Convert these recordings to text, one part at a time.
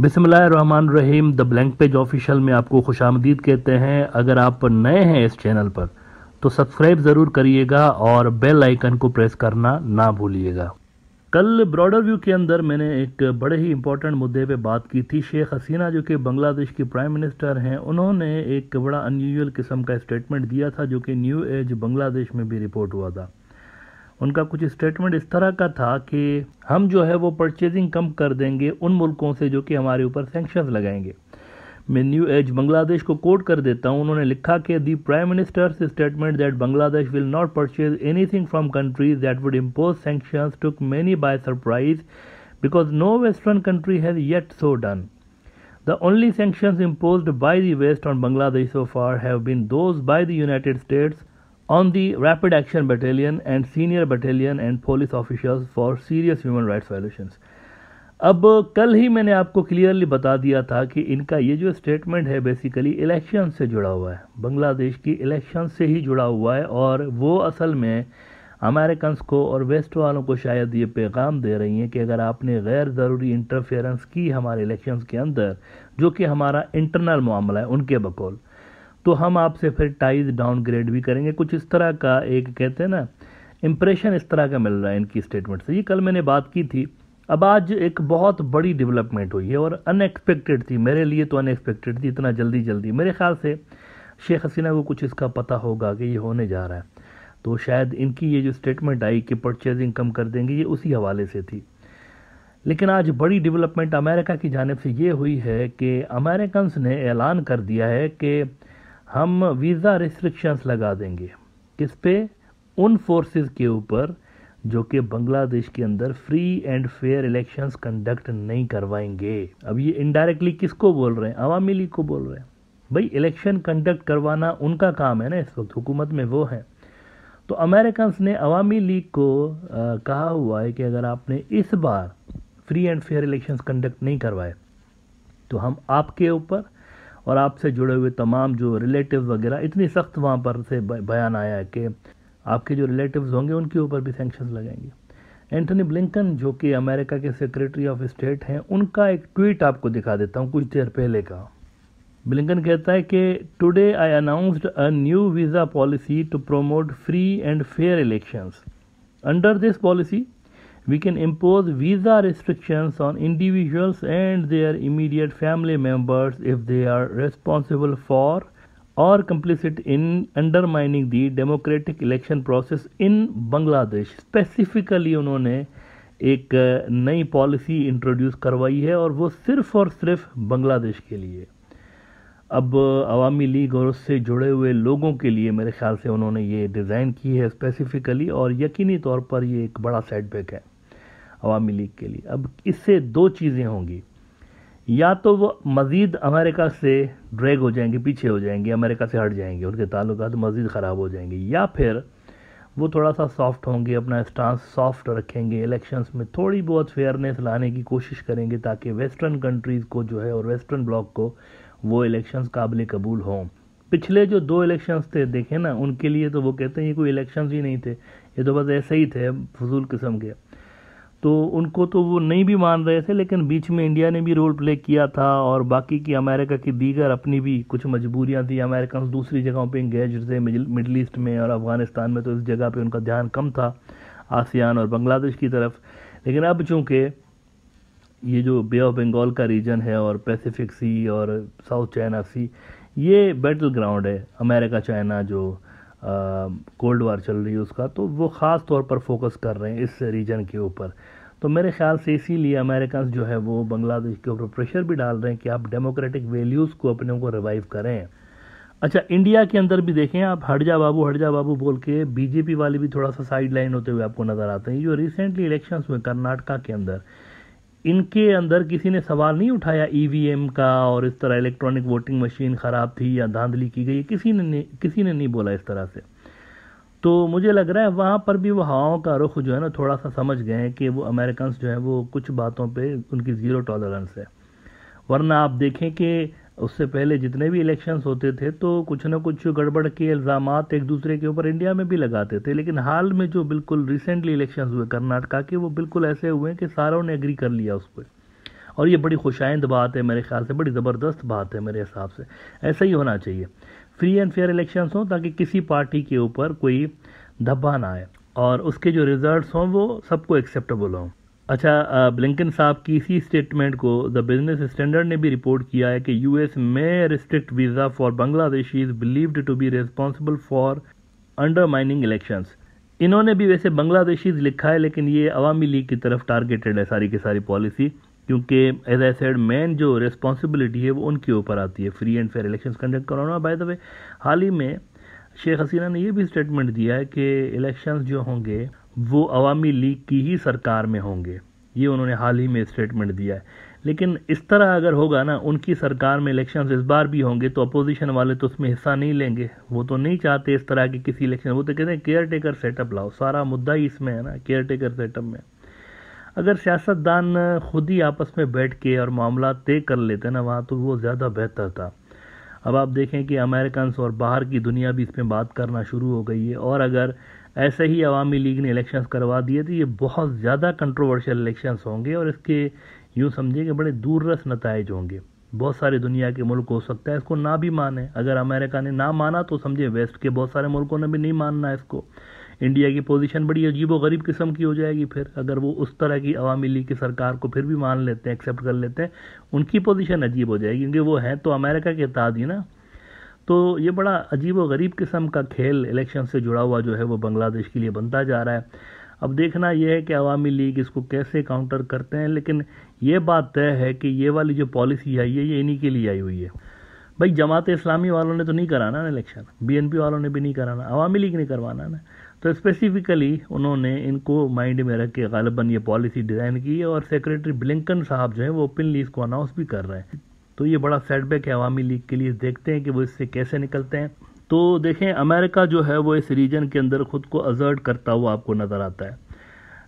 बिसमीम the blank page official में आपको खुश आमदीद कहते हैं अगर आप नए हैं इस चैनल पर तो सब्सक्राइब ज़रूर करिएगा और बेल आइकन को प्रेस करना ना भूलिएगा कल ब्रॉडर व्यू के अंदर मैंने एक बड़े ही इंपॉर्टेंट मुद्दे पे बात की थी शेख हसीना जो कि बांग्लादेश की प्राइम मिनिस्टर हैं उन्होंने एक बड़ा अनयूजल किस्म का स्टेटमेंट दिया था जो कि न्यू एज बांग्लादेश में भी रिपोर्ट हुआ था उनका कुछ स्टेटमेंट इस तरह का था कि हम जो है वो परचेजिंग कम कर देंगे उन मुल्कों से जो कि हमारे ऊपर सेंक्शन लगाएंगे मैं न्यू एज बांग्लादेश को कोट कर देता हूँ उन्होंने लिखा कि the prime minister's statement that Bangladesh will not purchase anything from countries that would impose sanction took many by surprise because no western country has yet so done the only sanction impose by the west on Bangladesh so far have been those by the United States on the Rapid Action Battalion and Senior Battalion and Police Officials for Serious Human Rights Violations. अब कल ही मैंने आपको clearly बता दिया था कि इनका ये जो स्टेटमेंट है बेसिकली इलेक्शन से जुड़ा हुआ है बांग्लादेश की इलेक्शन से ही जुड़ा हुआ है और वो असल में अमेरिकन्स को और वेस्ट वालों को शायद ये पैगाम दे रही हैं कि अगर आपने गैर ज़रूरी इंटरफेरेंस की हमारे इलेक्शंस के अंदर जो कि हमारा इंटरनल मामला है उनके बकौल तो हम आपसे फिर टाइज डाउनग्रेड भी करेंगे कुछ इस तरह का एक कहते हैं ना इम्प्रेशन इस तरह का मिल रहा है इनकी स्टेटमेंट से ये कल मैंने बात की थी अब आज एक बहुत बड़ी डेवलपमेंट हुई है और अनएक्सपेक्टेड थी मेरे लिए तो अनएक्सपेक्टेड थी इतना जल्दी जल्दी मेरे ख्याल से शेख हसीना को कुछ इसका पता होगा कि ये होने जा रहा है तो शायद इनकी ये जो स्टेटमेंट आई कि परचेजिंग कम कर देंगे ये उसी हवाले से थी लेकिन आज बड़ी डेवलपमेंट अमेरिका की जानब से ये हुई है कि अमेरिकन ने ऐलान कर दिया है कि हम वीज़ा रिस्ट्रिक्शंस लगा देंगे किस पे उन फोर्सेस के ऊपर जो कि बांग्लादेश के अंदर free and fair elections conduct नहीं करवाएंगे अब ये इनडायरेक्टली किसको बोल रहे हैं अवामी लीग को बोल रहे हैं भाई इलेक्शन कंडक्ट करवाना उनका काम है ना इस वक्त हुकूमत में वो है तो अमेरिकन्स ने अवामी लीग को आ, कहा हुआ है कि अगर आपने इस बार free and fair elections conduct नहीं करवाए तो हम आपके ऊपर और आपसे जुड़े हुए तमाम जो रिलेटिव वगैरह इतनी सख्त वहाँ पर से बयान आया है कि आपके जो रिलेटिव्स होंगे उनके ऊपर भी सेंक्शन लगेंगे एंटनी ब्लिंकन जो कि अमेरिका के सेक्रेटरी ऑफ स्टेट हैं उनका एक ट्वीट आपको दिखा देता हूँ कुछ देर पहले का ब्लिंकन कहता है कि today I announced a new visa policy to promote free and fair elections under this policy We can impose visa restrictions on individuals and their immediate family members if they are responsible for or complicit in undermining the democratic election process in Bangladesh. Specifically उन्होंने एक नई policy introduce करवाई है और वो सिर्फ और सिर्फ बांग्लादेश के लिए अब अवामी लीग और उससे जुड़े हुए लोगों के लिए मेरे ख्याल से उन्होंने ये डिज़ाइन की है स्पेसिफ़िकली और यकीनी तौर पर ये एक बड़ा सेटबैक है अवामी लीग के लिए अब इससे दो चीज़ें होंगी या तो वो मज़ीद अमेरिका से ड्रैग हो जाएंगे पीछे हो जाएंगे अमेरिका से हट जाएंगे उनके ताल्लुक मज़ीद ख़राब हो जाएंगे या फिर वो थोड़ा सा सॉफ्ट होंगे अपना स्टांस सॉफ्ट रखेंगे इलेक्शंस में थोड़ी बहुत फेयरनेस लाने की कोशिश करेंगे ताकि वेस्टर्न कंट्रीज़ को जो है और वेस्टर्न ब्लॉक को वो इलेक्शंस काबिल कबूल हों पिछले जो दो इलेक्शंस थे देखें ना उनके लिए तो वो कहते हैं ये कोई इलेक्शंस ही नहीं थे ये तो बस ऐसे ही थे फजूल किस्म के तो उनको तो वो नहीं भी मान रहे थे लेकिन बीच में इंडिया ने भी रोल प्ले किया था और बाकी की अमेरिका की दीगर अपनी भी कुछ मजबूरियां थी अमेरिकन दूसरी जगहों पे गए जैसे मिडल ईस्ट में और अफगानिस्तान में तो इस जगह पे उनका ध्यान कम था आसियान और बांग्लादेश की तरफ लेकिन अब चूँकि ये जो बे ऑफ बंगाल का रीजन है और पैसिफिक सी और साउथ चाइना सी ये बैटल ग्राउंड है अमेरिका चाइना जो कोल्ड वार चल रही है उसका तो वो ख़ास तौर पर फोकस कर रहे हैं इस रीजन के ऊपर तो मेरे ख्याल से इसीलिए अमेरिकन जो है वो बांग्लादेश के ऊपर प्रेशर भी डाल रहे हैं कि आप डेमोक्रेटिक वैल्यूज़ को अपने को रिवाइव करें अच्छा इंडिया के अंदर भी देखें आप हडजा बाबू हडजा बाबू बोल के बीजेपी वाले भी थोड़ा सा साइड लाइन होते हुए आपको नज़र आते हैं जो रिसेंटली इलेक्शन हुए कर्नाटका के अंदर इनके अंदर किसी ने सवाल नहीं उठाया ई e का और इस तरह इलेक्ट्रॉनिक वोटिंग मशीन ख़राब थी या धांधली की गई किसी ने किसी ने नहीं बोला इस तरह से तो मुझे लग रहा है वहाँ पर भी वो हवाओं का रुख जो है ना थोड़ा सा समझ गए हैं कि वो अमेरिकन जो हैं वो कुछ बातों पे उनकी ज़ीरो टॉलरेंस है वरना आप देखें कि उससे पहले जितने भी इलेक्शंस होते थे तो कुछ ना कुछ गड़बड़ के इल्ज़ाम एक दूसरे के ऊपर इंडिया में भी लगाते थे लेकिन हाल में जो बिल्कुल रिसेंटली इलेक्शंस हुए कर्नाटका के वो बिल्कुल ऐसे हुए कि सारों ने एग्री कर लिया उस पर और ये बड़ी खुशाइंद बात है मेरे ख्याल से बड़ी ज़बरदस्त बात है मेरे हिसाब से ऐसा ही होना चाहिए फ्री एंड फेयर इलेक्शंस हों ताकि किसी पार्टी के ऊपर कोई धब्बा ना आए और उसके जो रिजल्ट्स हों वो सबको एक्सेप्टेबल हों अच्छा ब्लिंकन साहब की इसी स्टेटमेंट को द बिजनेस स्टैंडर्ड ने भी रिपोर्ट किया है कि यूएस में restrict visa for Bangladesh is believed to be responsible for mining elections इन्होंने भी वैसे बांग्लादेशीज लिखा है लेकिन ये अवामी लीग की तरफ टारगेटेड है सारी की सारी पॉलिसी क्योंकि एज आई सेड मेन जो रिस्पॉन्सिबिलिटी है वो उनके ऊपर आती है free and fair election conduct कराना बाय द वे हाल ही में शेख हसीना ने यह भी स्टेटमेंट दिया है कि इलेक्शंस जो होंगे वो अवामी लीग की ही सरकार में होंगे ये उन्होंने हाल ही में स्टेटमेंट दिया है लेकिन इस तरह अगर होगा ना उनकी सरकार में इलेक्शन इस बार भी होंगे तो अपोजिशन वाले तो उसमें हिस्सा नहीं लेंगे वो तो नहीं चाहते इस तरह के किसी इलेक्शन वो तो कहते हैं केयर टेकर सेटअप लाओ सारा मुद्दा ही इसमें है ना केयर टेकर सेटअप में अगर सियासतदान खुद ही आपस में बैठ के और मामला तय कर लेते ना वहाँ तो वो ज़्यादा बेहतर था अब आप देखें कि अमेरिकन और बाहर की दुनिया भी इस पर बात करना शुरू हो गई है और अगर ऐसे ही अवामी लीग ने इलेक्शन करवा दिए तो ये बहुत ज़्यादा कंट्रोवर्शियल इलेक्शन होंगे और इसके यूँ समझे कि बड़े रस नतज होंगे बहुत सारे दुनिया के मुल्क हो सकता है इसको ना भी माने अगर अमेरिका ने ना माना तो समझे वेस्ट के बहुत सारे मुल्कों ने भी नहीं मानना इसको इंडिया की पोजीशन बड़ी अजीब व गरीब किस्म की हो जाएगी फिर अगर वो उस तरह की अवामी लीग की सरकार को फिर भी मान लेते हैं एक्सेप्ट कर लेते हैं उनकी पोजीशन अजीब हो जाएगी क्योंकि वो हैं तो अमेरिका के ताज ही ना तो ये बड़ा अजीब व गरीब किस्म का खेल इलेक्शन से जुड़ा हुआ जो है वो बांग्लादेश के लिए बनता जा रहा है अब देखना यह है कि अवामी लीग इसको कैसे काउंटर करते हैं लेकिन ये बात तय है कि ये वाली जो पॉलिसी आई है ये इन्हीं के लिए आई हुई है भाई जमात इस्लामी वालों ने तो नहीं कराना ना इलेक्शन बीएनपी वालों ने भी नहीं कराना अवामी लीग ने करवाना ना तो स्पेसिफिकली उन्होंने इनको माइंड में रख के गालबन ये पॉलिसी डिज़ाइन की है और सेक्रेटरी ब्लिंकन साहब जो है वो ओपनली इसको अनाउंस भी कर रहे हैं तो ये बड़ा सेटबैक है अवामी लीग के लिए देखते हैं कि वो इससे कैसे निकलते हैं तो देखें अमेरिका जो है वो इस रीजन के अंदर खुद को अजर्ट करता हुआ आपको नज़र आता है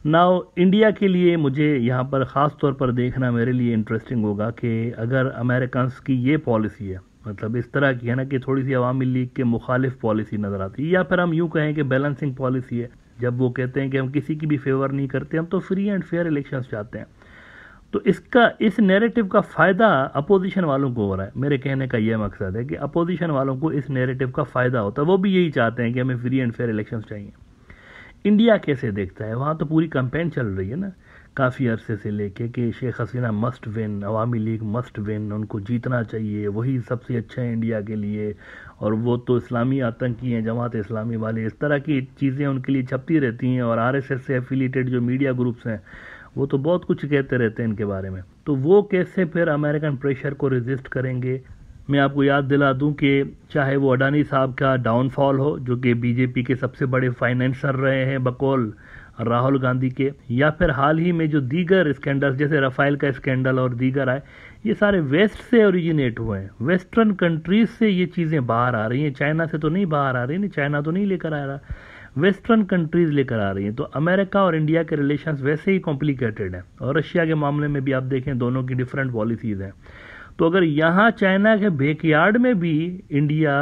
नाउ इंडिया के लिए मुझे यहाँ पर ख़ास तौर पर देखना मेरे लिए इंटरेस्टिंग होगा कि अगर अमेरिकन की ये पॉलिसी है मतलब इस तरह की है ना कि थोड़ी सी अवामी लीग के मुखालिफ पॉलिसी नज़र आती है या फिर हम यूँ कहें कि बैलेंसिंग पॉलिसी है जब वो कहते हैं कि हम किसी की भी फेवर नहीं करते हम तो फ्री एंड फेयर इलेक्शंस चाहते हैं तो इसका इस नैरेटिव का फ़ायदा अपोजिशन वालों को हो रहा है मेरे कहने का यह मकसद है कि अपोजिशन वालों को इस नैरेटिव का फ़ायदा होता है वो भी यही चाहते हैं कि हमें फ्री एंड फेयर इलेक्शंस चाहिए इंडिया कैसे देखता है वहाँ तो पूरी कंपेन चल रही है ना काफ़ी अरसे से लेके कि Sheikh Hasina must win Awami League must win उनको जीतना चाहिए वही सबसे अच्छा है इंडिया के लिए और वो तो इस्लामी आतंकी हैं जमात इस्लामी वाले इस तरह की चीज़ें उनके लिए छपती रहती हैं और आरएसएस से एफिलेटेड जो मीडिया ग्रुप्स हैं वो तो बहुत कुछ कहते रहते हैं इनके बारे में तो वो कैसे फिर अमेरिकन प्रेशर को रेजिस्ट करेंगे मैं आपको याद दिला दूं कि चाहे वो अडानी साहब का डाउनफॉल हो जो कि बीजेपी के सबसे बड़े फाइनेंसर रहे हैं बकौल राहुल गांधी के या फिर हाल ही में जो दीगर स्कैंडल्स जैसे रफाइल का स्कैंडल और दीगर आए ये सारे वेस्ट से ओरिजिनेट हुए हैं वेस्टर्न कंट्रीज से ये चीज़ें बाहर आ रही हैं चाइना से तो नहीं बाहर आ रही नहीं चाइना तो नहीं लेकर आ रहा वेस्टर्न कंट्रीज लेकर आ रही हैं तो अमेरिका और इंडिया के रिलेशन वैसे ही कॉम्प्लिकेटेड हैं और रशिया के मामले में भी आप देखें दोनों की डिफरेंट पॉलिसीज़ हैं तो अगर यहाँ चाइना के बेकयार्ड में भी इंडिया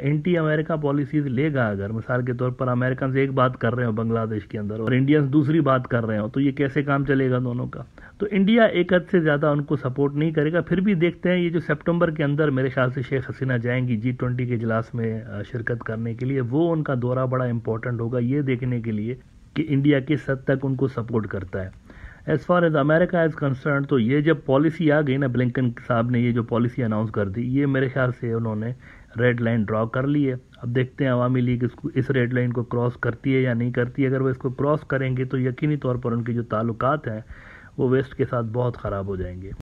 एंटी अमेरिका पॉलिसीज लेगा अगर मिसाल के तौर पर अमेरिकन एक बात कर रहे हो बांग्लादेश के अंदर और इंडियंस दूसरी बात कर रहे हो तो ये कैसे काम चलेगा दोनों का तो इंडिया एक हद से ज़्यादा उनको सपोर्ट नहीं करेगा फिर भी देखते हैं ये जो सेप्टेम्बर के अंदर मेरे ख्याल से शेख हसीना जाएंगी जी ट्वेंटी के इजलास में शिरकत करने के लिए वो उनका दौरा बड़ा इंपॉर्टेंट होगा ये देखने के लिए कि इंडिया किस हद तक उनको सपोर्ट करता है as far as America is concern तो ये जब पॉलिसी आ गई ना ब्लिंकन साहब ने ये जो पॉलिसी अनाउंस कर दी ये मेरे ख्याल से उन्होंने रेड लाइन ड्रॉ कर ली है अब देखते हैं अवामी लीग इसको इस रेड लाइन को क्रॉस करती है या नहीं करती है अगर वो इसको क्रॉस करेंगे तो यकीनी तौर पर उनके जो ताल्लुक हैं वो वेस्ट के साथ बहुत ख़राब हो जाएंगे